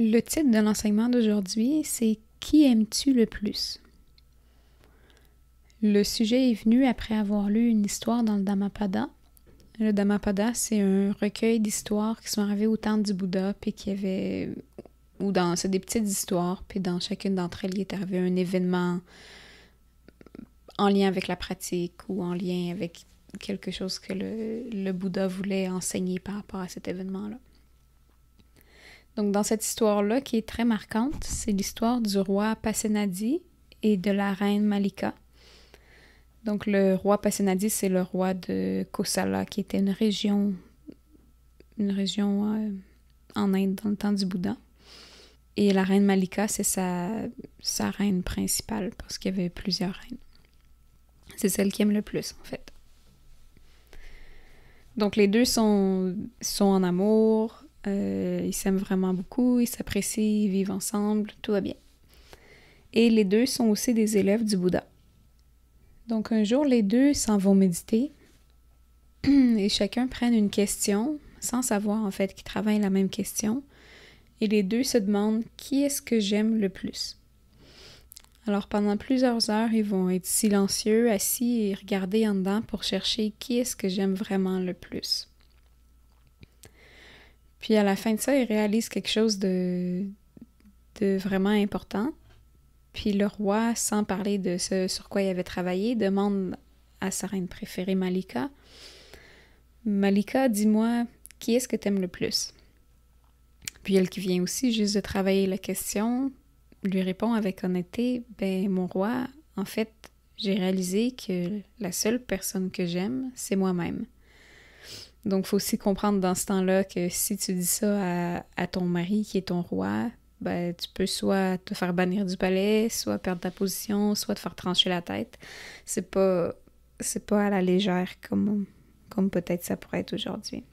Le titre de l'enseignement d'aujourd'hui, c'est Qui aimes-tu le plus Le sujet est venu après avoir lu une histoire dans le Dhammapada. Le Dhammapada, c'est un recueil d'histoires qui sont arrivées au temps du Bouddha, puis qui avait. ou dans. c'est des petites histoires, puis dans chacune d'entre elles, il est arrivé un événement en lien avec la pratique ou en lien avec quelque chose que le, le Bouddha voulait enseigner par rapport à cet événement-là. Donc, dans cette histoire-là, qui est très marquante, c'est l'histoire du roi Passenadi et de la reine Malika. Donc, le roi Pasenadi, c'est le roi de Kosala, qui était une région, une région euh, en Inde dans le temps du Bouddha. Et la reine Malika, c'est sa, reine principale, parce qu'il y avait plusieurs reines. C'est celle qui aime le plus, en fait. Donc, les deux sont en amour, euh, ils s'aiment vraiment beaucoup, ils s'apprécient, ils vivent ensemble, tout va bien. Et les deux sont aussi des élèves du Bouddha. Donc un jour, les deux s'en vont méditer et chacun prenne une question, sans savoir en fait qu'ils travaillent la même question. Et les deux se demandent qui est-ce que j'aime le plus. Alors pendant plusieurs heures, ils vont être silencieux, assis et regarder en dedans pour chercher qui est-ce que j'aime vraiment le plus. Puis à la fin de ça, il réalise quelque chose de, vraiment important. Puis le roi, sans parler de ce sur quoi il avait travaillé, demande à sa reine préférée, Malika, Malika, dis-moi, qui est-ce que t'aimes le plus? Puis elle qui vient aussi juste de travailler la question, lui répond avec honnêteté, ben mon roi, en fait, j'ai réalisé que la seule personne que j'aime, c'est moi-même. Donc, faut aussi comprendre dans ce temps-là que si tu dis ça à, ton mari qui est ton roi, ben, tu peux soit te faire bannir du palais, soit perdre ta position, soit te faire trancher la tête. C'est pas, c'est pas à la légère comme, comme peut-être ça pourrait être aujourd'hui.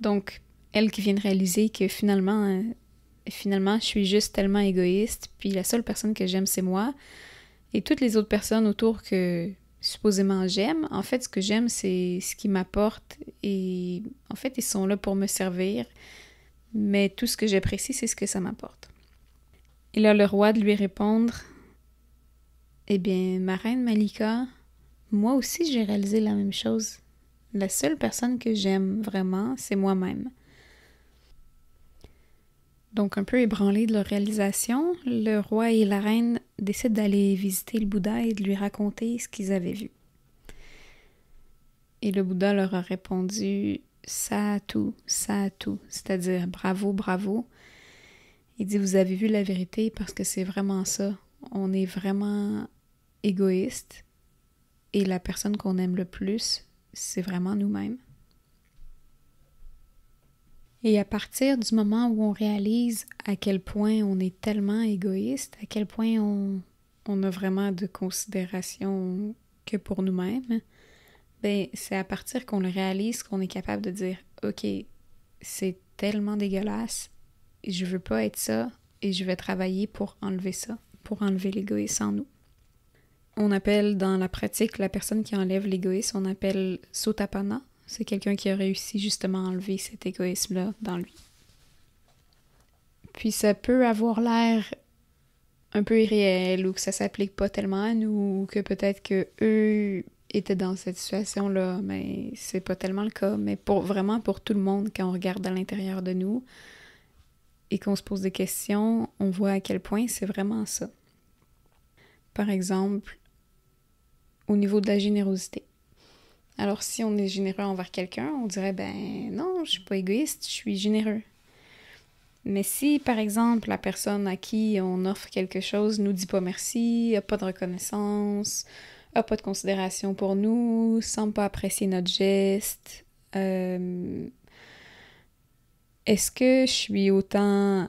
Donc, elle qui vient de réaliser que finalement, euh, finalement, je suis juste tellement égoïste, puis la seule personne que j'aime, c'est moi. Et toutes les autres personnes autour que, supposément j'aime. En fait, ce que j'aime, c'est ce qui m'apporte et en fait, ils sont là pour me servir. Mais tout ce que j'apprécie, c'est ce que ça m'apporte. Et là, le roi de lui répondre Eh bien, ma reine Malika, moi aussi j'ai réalisé la même chose. La seule personne que j'aime vraiment, c'est moi-même. Donc, un peu ébranlés de leur réalisation, le roi et la reine décident d'aller visiter le Bouddha et de lui raconter ce qu'ils avaient vu. Et le Bouddha leur a répondu ça tout, ça tout c'est-à-dire bravo, bravo. Il dit Vous avez vu la vérité parce que c'est vraiment ça. On est vraiment égoïste et la personne qu'on aime le plus, c'est vraiment nous-mêmes. Et à partir du moment où on réalise à quel point on est tellement égoïste, à quel point on, on a vraiment de considération que pour nous-mêmes, ben c'est à partir qu'on le réalise qu'on est capable de dire OK, c'est tellement dégueulasse, je veux pas être ça et je vais travailler pour enlever ça, pour enlever l'égoïsme en nous. On appelle dans la pratique la personne qui enlève l'égoïsme, on appelle sotapana c'est quelqu'un qui a réussi justement à enlever cet égoïsme-là dans lui. Puis ça peut avoir l'air un peu irréel ou que ça s'applique pas tellement à nous ou que peut-être que eux étaient dans cette situation-là, mais c'est pas tellement le cas. Mais pour vraiment pour tout le monde, quand on regarde à l'intérieur de nous et qu'on se pose des questions, on voit à quel point c'est vraiment ça. Par exemple, au niveau de la générosité. Alors si on est généreux envers quelqu'un, on dirait ben non, je suis pas égoïste, je suis généreux. Mais si par exemple la personne à qui on offre quelque chose nous dit pas merci, a pas de reconnaissance, a pas de considération pour nous, semble pas apprécier notre geste, euh, est-ce que je suis autant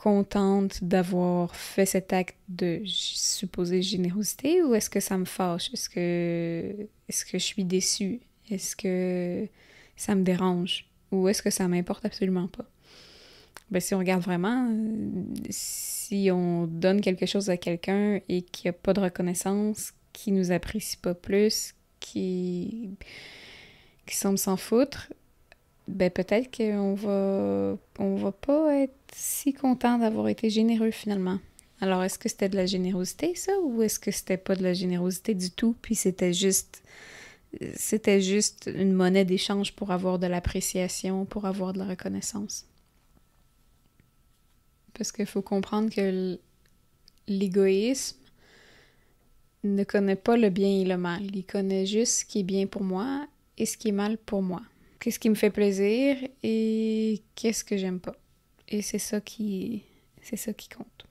contente d'avoir fait cet acte de supposée générosité ou est-ce que ça me fâche? Est-ce que, est-ce que je suis déçue? Est-ce que ça me dérange? Ou est-ce que ça m'importe absolument pas? Ben, si on regarde vraiment, si on donne quelque chose à quelqu'un et qu'il n'y a pas de reconnaissance, qui nous apprécie pas plus, qui, qui semble s'en foutre, ben, peut-être qu'on va, on va pas être si content d'avoir été généreux finalement. Alors, est-ce que c'était de la générosité, ça, ou est-ce que c'était pas de la générosité du tout, puis c'était juste, c'était juste une monnaie d'échange pour avoir de l'appréciation, pour avoir de la reconnaissance? Parce qu'il faut comprendre que l'égoïsme ne connaît pas le bien et le mal. Il connaît juste ce qui est bien pour moi et ce qui est mal pour moi qu'est-ce qui me fait plaisir et qu'est-ce que j'aime pas. Et c'est ça qui c'est ça qui compte.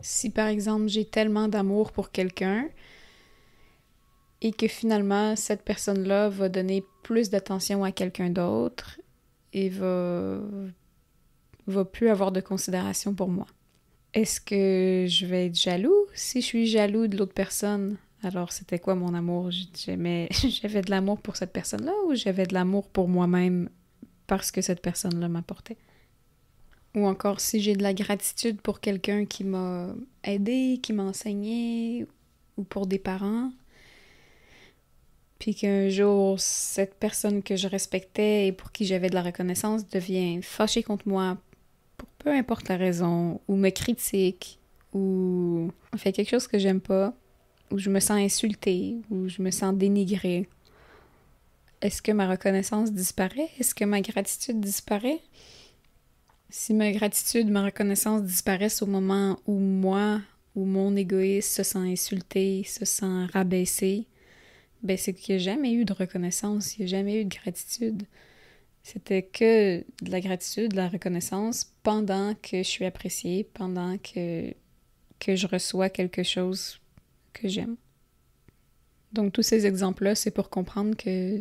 Si par exemple j'ai tellement d'amour pour quelqu'un et que finalement cette personne-là va donner plus d'attention à quelqu'un d'autre et va va plus avoir de considération pour moi. Est-ce que je vais être jaloux si je suis jaloux de l'autre personne alors, c'était quoi mon amour? J'aimais, j'avais de l'amour pour cette personne-là ou j'avais de l'amour pour moi-même parce que cette personne-là m'apportait? Ou encore, si j'ai de la gratitude pour quelqu'un qui m'a aidé, qui m'a enseigné, ou pour des parents, puis qu'un jour, cette personne que je respectais et pour qui j'avais de la reconnaissance devient fâchée contre moi pour peu importe la raison, ou me critique, ou fait quelque chose que j'aime pas, où je me sens insultée, où je me sens dénigrée, est-ce que ma reconnaissance disparaît? Est-ce que ma gratitude disparaît? Si ma gratitude, ma reconnaissance disparaissent au moment où moi où mon égoïste se sent insulté, se sent rabaissé, ben c'est qu'il n'y a jamais eu de reconnaissance, il n'y a jamais eu de gratitude. C'était que de la gratitude, de la reconnaissance pendant que je suis appréciée, pendant que, que je reçois quelque chose que j'aime. Donc tous ces exemples-là, c'est pour comprendre que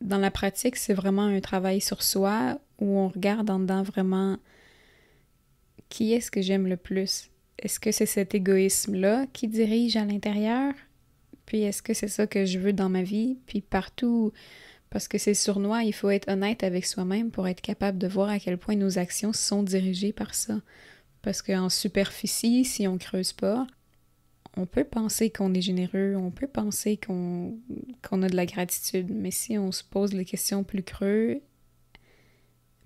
dans la pratique, c'est vraiment un travail sur soi où on regarde en dedans vraiment qui est-ce que j'aime le plus. Est-ce que c'est cet égoïsme-là qui dirige à l'intérieur? Puis est-ce que c'est ça que je veux dans ma vie? Puis partout, parce que c'est sournois, il faut être honnête avec soi-même pour être capable de voir à quel point nos actions sont dirigées par ça. Parce qu'en superficie, si on creuse pas, on peut penser qu'on est généreux, on peut penser qu'on a de la gratitude, mais si on se pose les questions plus creuses,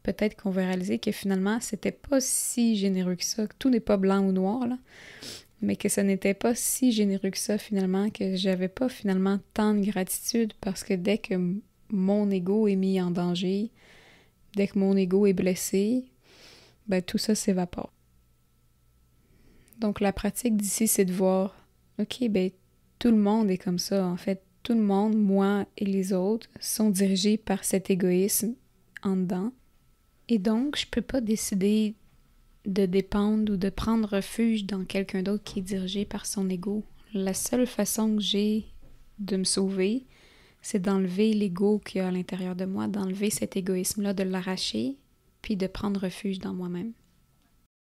peut-être qu'on va réaliser que finalement, c'était pas si généreux que ça, que tout n'est pas blanc ou noir, là, mais que ce n'était pas si généreux que ça finalement, que j'avais pas finalement tant de gratitude parce que dès que mon ego est mis en danger, dès que mon ego est blessé, ben tout ça s'évapore. Donc la pratique d'ici, c'est de voir OK, ben tout le monde est comme ça. En fait, tout le monde, moi et les autres, sont dirigés par cet égoïsme en dedans. Et donc, je peux pas décider de dépendre ou de prendre refuge dans quelqu'un d'autre qui est dirigé par son ego. La seule façon que j'ai de me sauver, c'est d'enlever l'ego qu'il y a à l'intérieur de moi, d'enlever cet égoïsme-là, de l'arracher, puis de prendre refuge dans moi-même.